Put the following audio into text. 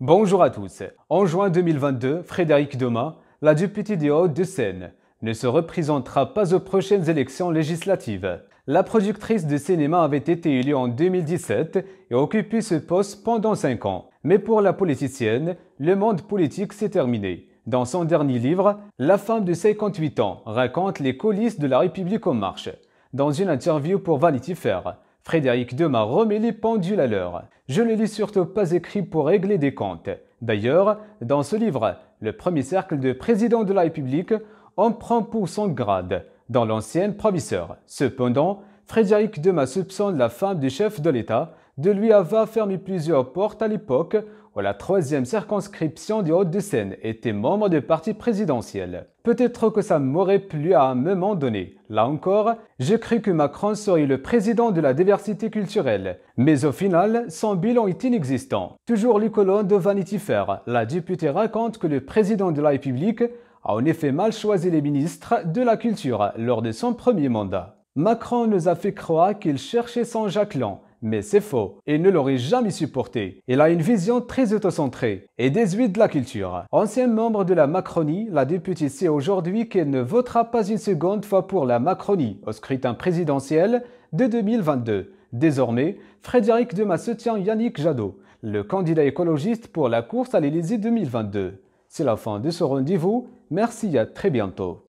Bonjour à tous. En juin 2022, Frédéric Doma, la députée de Hautes de seine ne se représentera pas aux prochaines élections législatives. La productrice de cinéma avait été élue en 2017 et occupé ce poste pendant 5 ans. Mais pour la politicienne, le monde politique s'est terminé. Dans son dernier livre, la femme de 58 ans raconte les coulisses de la République en marche. Dans une interview pour Vanity Fair, Frédéric II m'a remis les pendules à l'heure. Je ne lis surtout pas écrit pour régler des comptes. D'ailleurs, dans ce livre, le premier cercle de président de la République en prend pour son grade, dans l'ancienne Promisseur. Cependant, Frédéric II m'a soupçonne la femme du chef de l'État de lui avoir fermé plusieurs portes à l'époque où la troisième circonscription des Hauts-de-Seine était membre du parti présidentiel. Peut-être que ça m'aurait plu à un moment donné. Là encore, j'ai cru que Macron serait le président de la diversité culturelle. Mais au final, son bilan est inexistant. Toujours les colonnes de Vanity Fair, la députée raconte que le président de la République a en effet mal choisi les ministres de la culture lors de son premier mandat. Macron nous a fait croire qu'il cherchait son Jacqueline, mais c'est faux. et ne l'aurait jamais supporté. Il a une vision très autocentrée et désuète de la culture. Ancien membre de la Macronie, la députée sait aujourd'hui qu'elle ne votera pas une seconde fois pour la Macronie au scrutin présidentiel de 2022. Désormais, Frédéric Demas soutient Yannick Jadot, le candidat écologiste pour la course à l'Élysée 2022. C'est la fin de ce rendez-vous. Merci à très bientôt.